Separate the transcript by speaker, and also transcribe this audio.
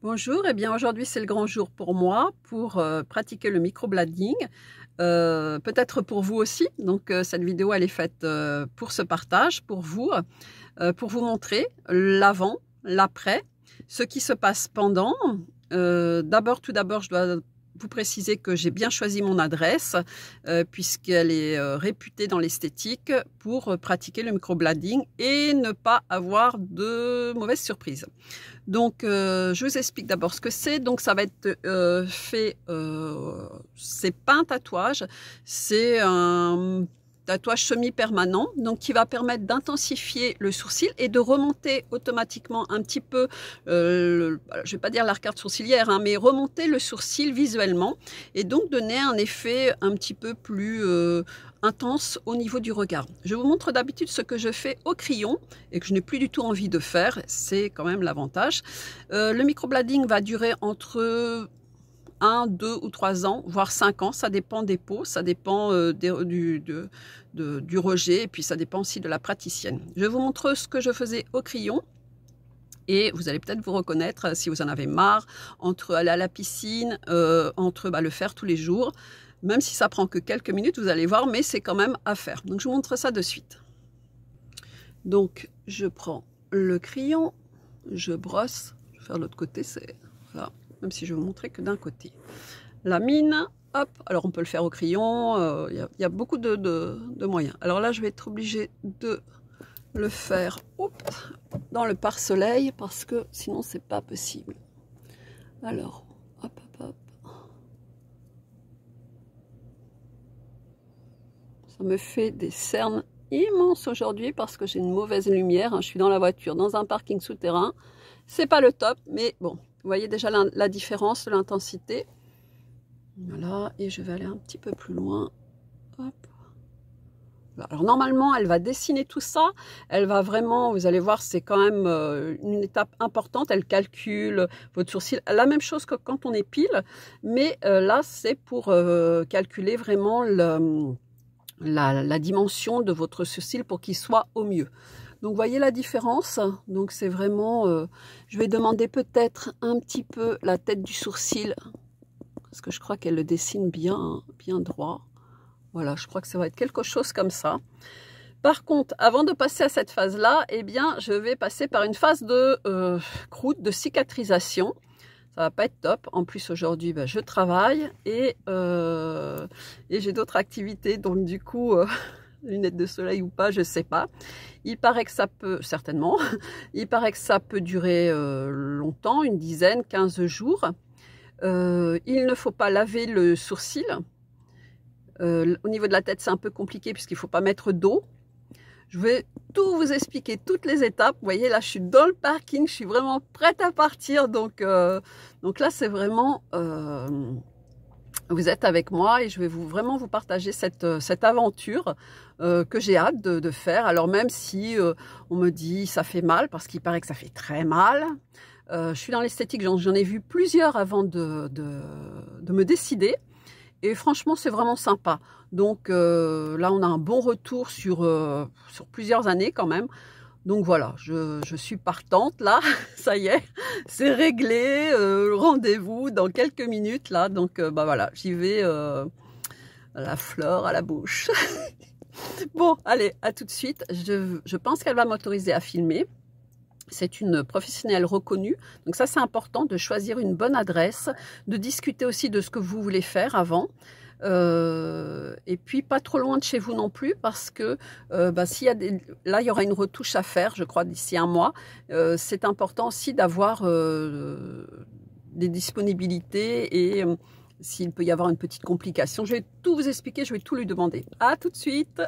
Speaker 1: Bonjour, et eh bien aujourd'hui c'est le grand jour pour moi pour euh, pratiquer le microblading, euh, peut-être pour vous aussi. Donc euh, cette vidéo elle est faite pour ce partage, pour vous, pour vous montrer l'avant, l'après, ce qui se passe pendant. d'abord, tout d'abord, je dois vous préciser que j'ai bien choisi mon adresse, euh, puisqu'elle est euh, réputée dans l'esthétique pour euh, pratiquer le microblading et ne pas avoir de mauvaises surprises. Donc, je vous explique d'abord ce que c'est. Donc, ça va être fait, c'est pas un tatouage, c'est un tatouage semi-permanent, donc qui va permettre d'intensifier le sourcil et de remonter automatiquement un petit peu, je euh, ne je vais pas dire l'arcade sourcilière, hein, mais remonter le sourcil visuellement et donc donner un effet un petit peu plus euh, intense au niveau du regard. Je vous montre d'habitude ce que je fais au crayon et que je n'ai plus du tout envie de faire, c'est quand même l'avantage. Le euh, le microblading va durer entre un, deux ou trois ans, voire cinq ans. Ça dépend des pots, ça dépend euh, euh, du, du rejet, et puis ça dépend aussi de la praticienne. Je vous montre ce que je faisais au crayon et vous allez peut-être vous reconnaître euh, si vous en avez marre entre aller à la piscine, entre bah, le faire tous les jours. Même si ça prend que quelques minutes, vous allez voir, mais c'est quand même à faire. Donc je vous montre ça de suite. Donc je prends le crayon, je brosse, je vais faire l'autre côté, c'est ça même si je vais vous montrer que d'un côté. La mine, hop, alors on peut le faire au crayon, il euh, y, a beaucoup de, moyens. Alors là, je vais être obligée de le faire hop, dans le pare-soleil parce que sinon, c'est pas possible. Alors, hop, hop, hop. Ça me fait des cernes immenses aujourd'hui parce que j'ai une mauvaise lumière. Hein. Je suis dans la voiture, dans un parking souterrain. C'est pas le top, mais bon, vous voyez déjà la, différence de l'intensité. Voilà, et je vais aller un petit peu plus loin. Alors normalement, elle va dessiner tout ça. Elle va vraiment, vous allez voir, c'est quand même euh, une étape importante. Elle calcule votre sourcil. La même chose que quand on épile, mais euh, là, c'est pour euh, calculer vraiment le, la, la dimension de votre sourcil pour qu'il soit au mieux. Donc voyez la différence. Donc c'est vraiment, euh, je vais demander peut-être un petit peu la tête du sourcil parce que je crois qu'elle le dessine bien, bien droit. Voilà, je crois que ça va être quelque chose comme ça. Par contre, avant de passer à cette phase-là, eh bien, je vais passer par une phase de euh, croûte, de cicatrisation. Ça va pas être top. En plus, aujourd'hui, bah, je travaille et, euh, et j'ai d'autres activités. Donc, du coup, lunettes de soleil ou pas, je sais pas. Il paraît que ça peut, certainement, il paraît que ça peut durer euh, longtemps, une dizaine, quinze jours. Euh, il ne faut pas laver le sourcil. Euh, au niveau de la tête, c'est un peu compliqué puisqu'il ne faut pas mettre d'eau. Je vais tout vous expliquer, toutes les étapes. Vous voyez, là, je suis dans le parking, je suis vraiment prête à partir. Donc, donc là, c'est vraiment vous êtes avec moi et je vais vous vraiment vous partager cette, euh, cette aventure euh, que j'ai hâte de, faire. Alors même si euh, on me dit ça fait mal, parce qu'il paraît que ça fait très mal, je suis dans l'esthétique, j'en ai vu plusieurs avant de, de, de me décider. Et franchement, c'est vraiment sympa. Donc là, on a un bon retour sur, sur plusieurs années quand même. Donc voilà, je, suis partante là, ça y est, c'est réglé, euh, rendez-vous dans quelques minutes là, donc euh, bah voilà, j'y vais euh, à la fleur à la bouche. bon, allez, à tout de suite, je, je pense qu'elle va m'autoriser à filmer. C'est une professionnelle reconnue, donc ça c'est important de choisir une bonne adresse, de discuter aussi de ce que vous voulez faire avant. Euh, et puis pas trop loin de chez vous non plus parce que euh, bah, s'il là il y aura une retouche à faire, je crois d'ici un mois. Euh, c'est important aussi d'avoir des disponibilités et s'il peut y avoir une petite complication, je vais tout vous expliquer, je vais tout lui demander. À tout de suite.